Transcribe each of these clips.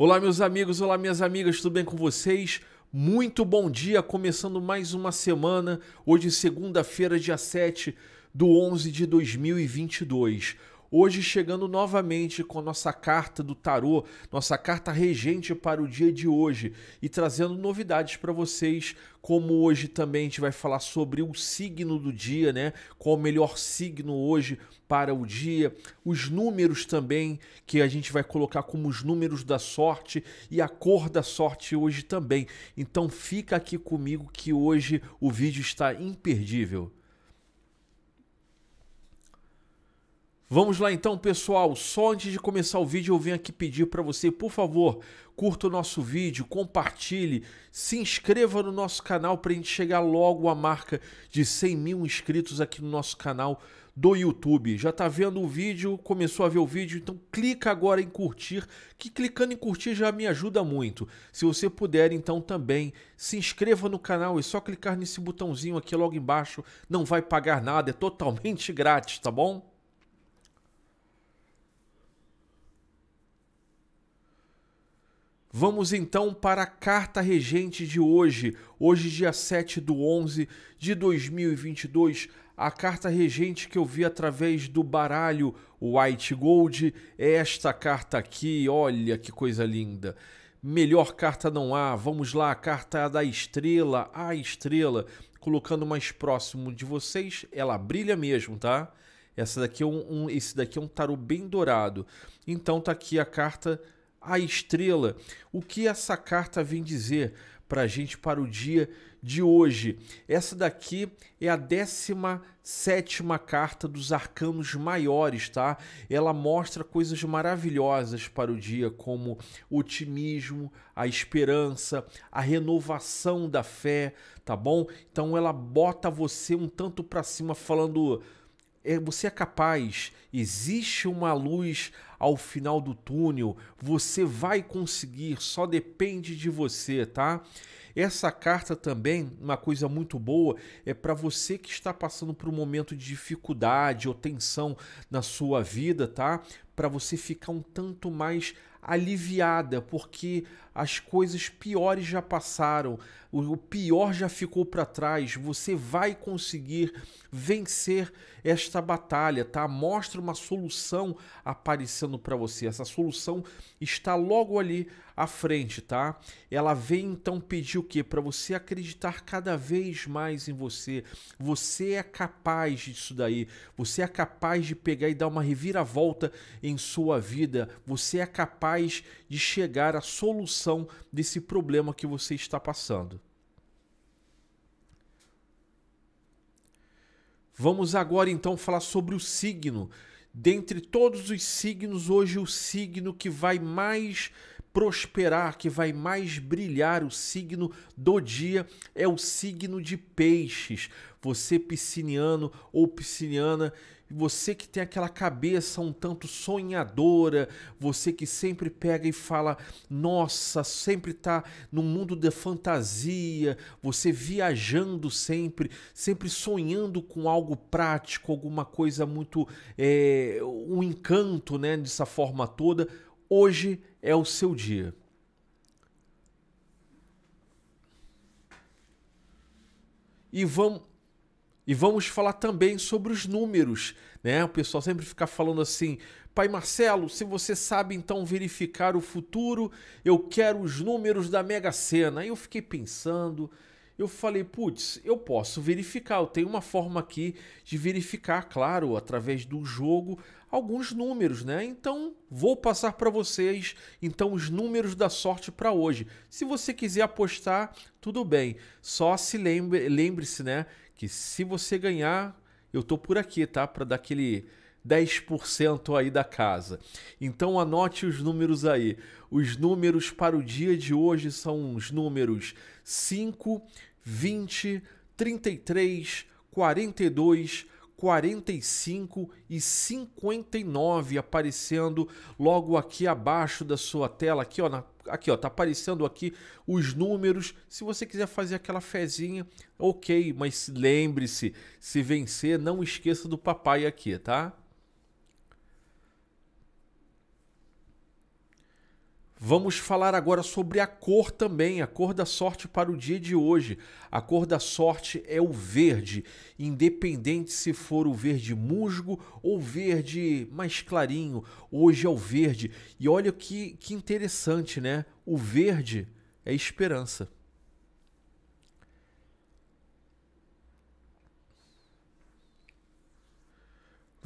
Olá, meus amigos, olá, minhas amigas, tudo bem com vocês? Muito bom dia, começando mais uma semana, hoje, segunda-feira, dia 7 do 11 de 2022. Hoje chegando novamente com nossa carta do tarô, nossa carta regente para o dia de hoje e trazendo novidades para vocês, como hoje também a gente vai falar sobre o signo do dia, né? Qual o melhor signo hoje para o dia, os números também que a gente vai colocar como os números da sorte e a cor da sorte hoje também. Então fica aqui comigo que hoje o vídeo está imperdível. Vamos lá então, pessoal. Só antes de começar o vídeo, eu venho aqui pedir para você, por favor, curta o nosso vídeo, compartilhe, se inscreva no nosso canal para a gente chegar logo à marca de 100 mil inscritos aqui no nosso canal do YouTube. Já está vendo o vídeo? Começou a ver o vídeo? Então clica agora em curtir, que clicando em curtir já me ajuda muito. Se você puder, então também se inscreva no canal, é só clicar nesse botãozinho aqui logo embaixo, não vai pagar nada, é totalmente grátis, tá bom? Vamos então para a carta regente de hoje, hoje, dia 7 do 11 de 2022. A carta regente que eu vi através do baralho White Gold é esta carta aqui. Olha que coisa linda! Melhor carta não há. Vamos lá, a carta da estrela, a estrela, colocando mais próximo de vocês, ela brilha mesmo, tá? Essa daqui é um, um esse daqui é um tarô bem dourado. Então tá aqui a carta a estrela. O que essa carta vem dizer para a gente para o dia de hoje? Essa daqui é a 17 carta dos arcanos maiores, tá? Ela mostra coisas maravilhosas para o dia, como otimismo, a esperança, a renovação da fé, tá bom? Então ela bota você um tanto para cima, falando é, você é capaz, existe uma luz ao final do túnel, você vai conseguir, só depende de você, tá? Essa carta também, uma coisa muito boa, é para você que está passando por um momento de dificuldade ou tensão na sua vida, tá? Para você ficar um tanto mais aliviada, porque as coisas piores já passaram, o pior já ficou para trás. Você vai conseguir vencer esta batalha, tá? Mostra uma solução aparecendo para você. Essa solução está logo ali à frente, tá? Ela vem então pedir o quê? Para você acreditar cada vez mais em você. Você é capaz disso daí. Você é capaz de pegar e dar uma reviravolta em sua vida. Você é capaz de chegar à solução desse problema que você está passando. Vamos agora então falar sobre o signo. Dentre todos os signos, hoje o signo que vai mais prosperar, que vai mais brilhar. O signo do dia é o signo de peixes. Você pisciniano ou pisciniana, você que tem aquela cabeça um tanto sonhadora, você que sempre pega e fala, nossa, sempre está num mundo de fantasia, você viajando sempre, sempre sonhando com algo prático, alguma coisa muito, é, um encanto, né, dessa forma toda. Hoje é o seu dia? E vamos, e vamos falar também sobre os números, né? O pessoal sempre fica falando assim: "Pai Marcelo, se você sabe então verificar o futuro, eu quero os números da Mega Sena". Aí eu fiquei pensando, eu falei: "Putz, eu posso verificar, eu tenho uma forma aqui de verificar, claro, através do jogo, alguns números, né? Então vou passar para vocês então os números da sorte para hoje. Se você quiser apostar, tudo bem. Só se lembre, lembre-se, né, que se você ganhar, eu tô por aqui, tá? Para dar aquele 10% aí da casa. Então anote os números aí. Os números para o dia de hoje são os números 5, 20, 33, 42, 45 e 59 aparecendo logo aqui abaixo da sua tela, aqui ó, na, aqui ó, tá aparecendo aqui os números. Se você quiser fazer aquela fezinha, ok, mas lembre-se, se vencer, não esqueça do papai aqui, tá? Vamos falar agora sobre a cor também, a cor da sorte para o dia de hoje. A cor da sorte é o verde, independente se for o verde musgo ou verde mais clarinho. Hoje é o verde. E olha que, que interessante, né? O verde é esperança.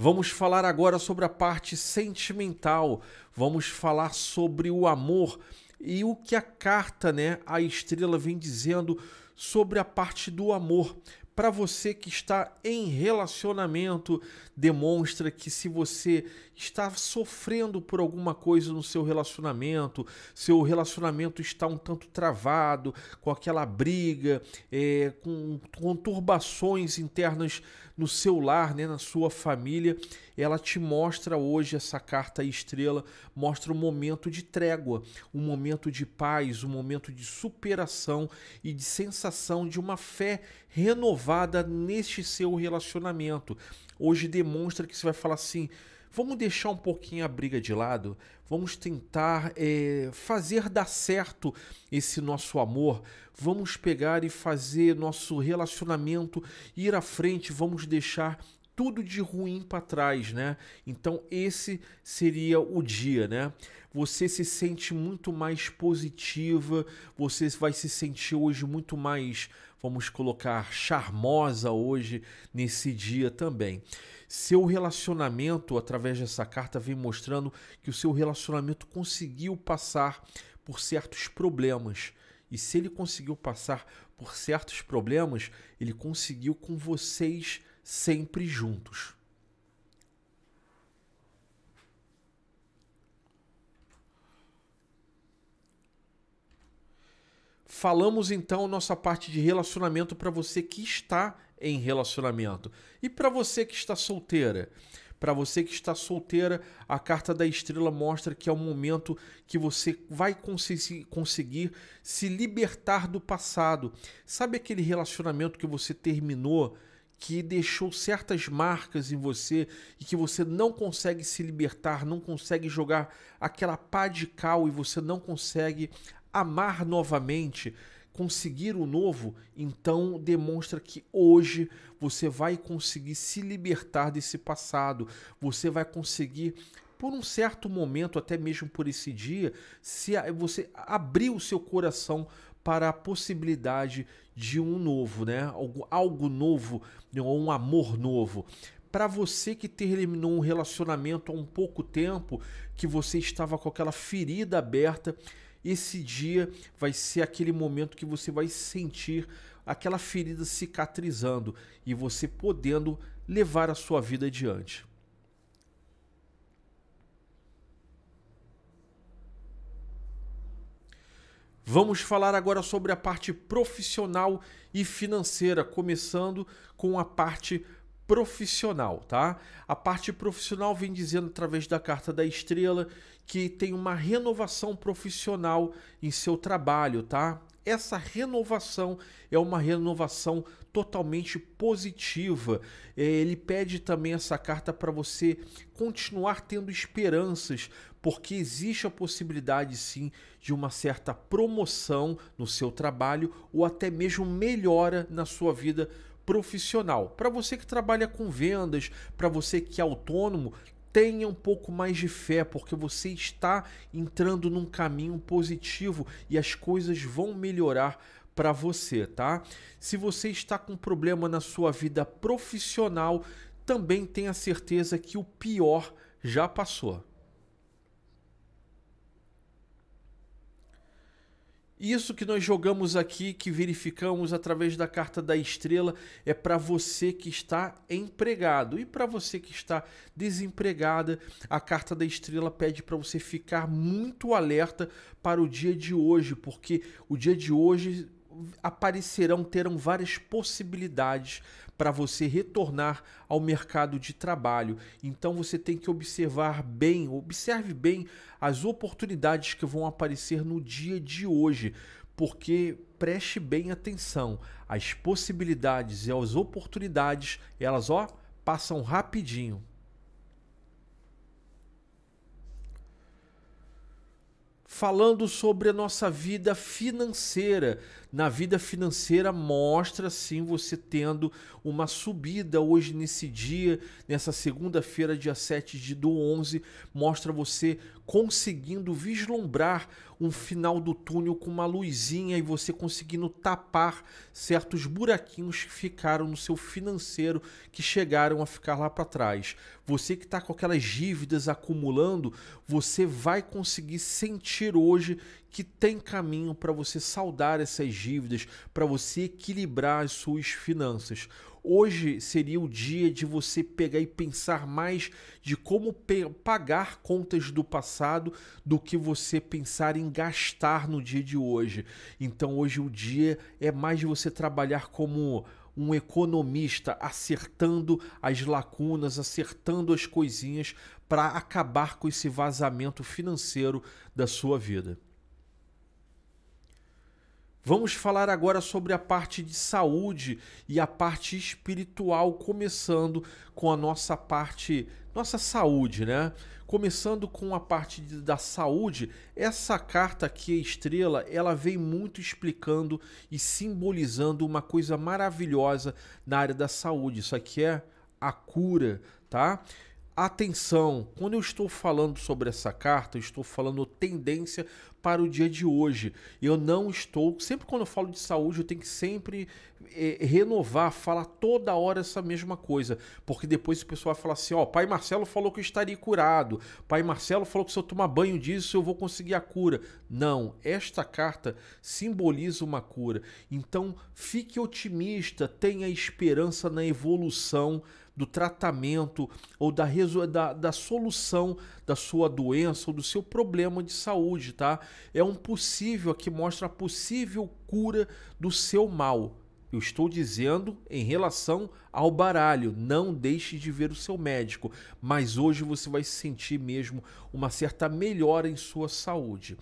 Vamos falar agora sobre a parte sentimental. Vamos falar sobre o amor e o que a carta, né, a estrela vem dizendo sobre a parte do amor. Para você que está em relacionamento, demonstra que se você está sofrendo por alguma coisa no seu relacionamento, seu relacionamento está um tanto travado, com aquela briga, é, com conturbações internas no seu lar, né, na sua família, ela te mostra hoje essa carta estrela, mostra um momento de trégua, um momento de paz, um momento de superação e de sensação de uma fé renovada neste seu relacionamento. Hoje demonstra que você vai falar assim. Vamos deixar um pouquinho a briga de lado, vamos tentar é, fazer dar certo esse nosso amor, vamos pegar e fazer nosso relacionamento ir à frente, vamos deixar tudo de ruim para trás, né? Então esse seria o dia, né? Você se sente muito mais positiva, você vai se sentir hoje muito mais, vamos colocar, charmosa hoje nesse dia também. Seu relacionamento através dessa carta vem mostrando que o seu relacionamento conseguiu passar por certos problemas. E se ele conseguiu passar por certos problemas, ele conseguiu com vocês sempre juntos. Falamos então nossa parte de relacionamento para você que está em relacionamento e para você que está solteira. Para você que está solteira, a carta da estrela mostra que é o momento que você vai conseguir se libertar do passado. Sabe aquele relacionamento que você terminou? que deixou certas marcas em você e que você não consegue se libertar, não consegue jogar aquela pá de cal e você não consegue amar novamente, conseguir o novo, então demonstra que hoje você vai conseguir se libertar desse passado, você vai conseguir por um certo momento, até mesmo por esse dia, se você abrir o seu coração para a possibilidade de um novo, né? Algo, algo novo, um amor novo. Para você que terminou um relacionamento há um pouco tempo, que você estava com aquela ferida aberta, esse dia vai ser aquele momento que você vai sentir aquela ferida cicatrizando e você podendo levar a sua vida adiante. Vamos falar agora sobre a parte profissional e financeira, começando com a parte profissional, tá? A parte profissional vem dizendo através da carta da estrela que tem uma renovação profissional em seu trabalho, tá? Essa renovação é uma renovação totalmente positiva. É, ele pede também essa carta para você continuar tendo esperanças, porque existe a possibilidade sim de uma certa promoção no seu trabalho ou até mesmo melhora na sua vida profissional. Para você que trabalha com vendas, para você que é autônomo, tenha um pouco mais de fé, porque você está entrando num caminho positivo e as coisas vão melhorar para você, tá? Se você está com problema na sua vida profissional, também tenha certeza que o pior já passou. Isso que nós jogamos aqui, que verificamos através da carta da estrela, é para você que está empregado. E para você que está desempregada, a carta da estrela pede para você ficar muito alerta para o dia de hoje, porque o dia de hoje aparecerão, terão várias possibilidades para você retornar ao mercado de trabalho. Então você tem que observar bem, observe bem as oportunidades que vão aparecer no dia de hoje, porque preste bem atenção, as possibilidades e as oportunidades, elas ó, passam rapidinho. falando sobre a nossa vida financeira na vida financeira mostra sim você tendo uma subida hoje nesse dia, nessa segunda-feira, dia 7 de do 11, mostra você conseguindo vislumbrar um final do túnel com uma luzinha e você conseguindo tapar certos buraquinhos que ficaram no seu financeiro que chegaram a ficar lá para trás. Você que está com aquelas dívidas acumulando, você vai conseguir sentir hoje que tem caminho para você saldar essas dívidas, para você equilibrar as suas finanças. Hoje seria o dia de você pegar e pensar mais de como pagar contas do passado do que você pensar em gastar no dia de hoje. Então hoje o dia é mais de você trabalhar como um economista acertando as lacunas, acertando as coisinhas para acabar com esse vazamento financeiro da sua vida. Vamos falar agora sobre a parte de saúde e a parte espiritual, começando com a nossa parte, nossa saúde, né? Começando com a parte de, da saúde, essa carta aqui, a estrela, ela vem muito explicando e simbolizando uma coisa maravilhosa na área da saúde. Isso aqui é a cura, tá? Atenção, quando eu estou falando sobre essa carta, eu estou falando tendência para o dia de hoje. Eu não estou, sempre quando eu falo de saúde, eu tenho que sempre é, renovar, falar toda hora essa mesma coisa, porque depois o pessoal vai falar assim: ó, pai Marcelo falou que eu estaria curado, pai Marcelo falou que se eu tomar banho disso eu vou conseguir a cura. Não, esta carta simboliza uma cura. Então fique otimista, tenha esperança na evolução do tratamento ou da, da, da solução da sua doença ou do seu problema de saúde, tá? É um possível que mostra a possível cura do seu mal. Eu estou dizendo em relação ao baralho, não deixe de ver o seu médico, mas hoje você vai sentir mesmo uma certa melhora em sua saúde.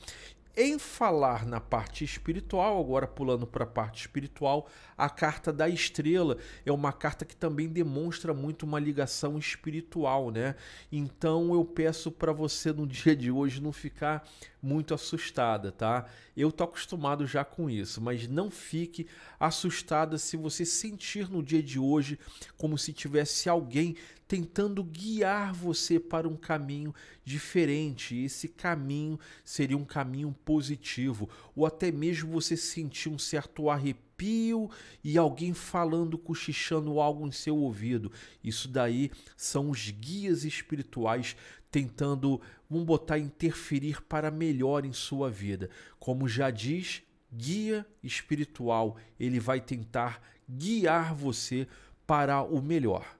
Em falar na parte espiritual, agora pulando para a parte espiritual, a carta da estrela é uma carta que também demonstra muito uma ligação espiritual, né? Então eu peço para você no dia de hoje não ficar muito assustada, tá? Eu tô acostumado já com isso, mas não fique assustada se você sentir no dia de hoje como se tivesse alguém tentando guiar você para um caminho diferente. esse caminho seria um caminho positivo, ou até mesmo você sentir um certo arrepio e alguém falando, cochichando algo em seu ouvido. Isso daí são os guias espirituais tentando, um botar, interferir para melhor em sua vida. Como já diz, guia espiritual, ele vai tentar guiar você para o melhor.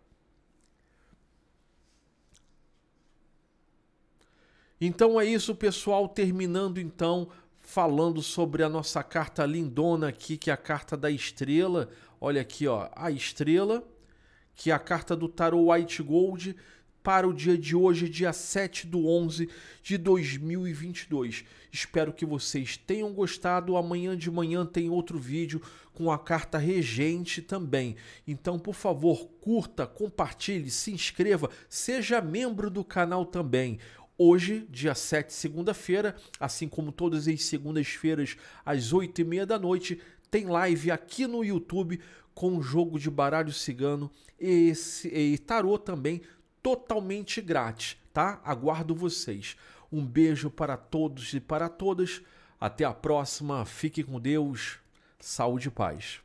Então é isso, pessoal. Terminando então falando sobre a nossa carta lindona aqui, que é a carta da estrela. Olha aqui, ó, a estrela, que é a carta do tarot White Gold, para o dia de hoje, dia 7 do 11 de 2022. Espero que vocês tenham gostado. Amanhã de manhã tem outro vídeo com a carta regente também. Então, por favor, curta, compartilhe, se inscreva, seja membro do canal também. Hoje, dia 7, segunda-feira, assim como todas as segundas-feiras, às 8h30 da noite, tem live aqui no YouTube com o jogo de baralho cigano e, e tarô também totalmente grátis, tá? Aguardo vocês. Um beijo para todos e para todas. Até a próxima. Fique com Deus. Saúde e paz.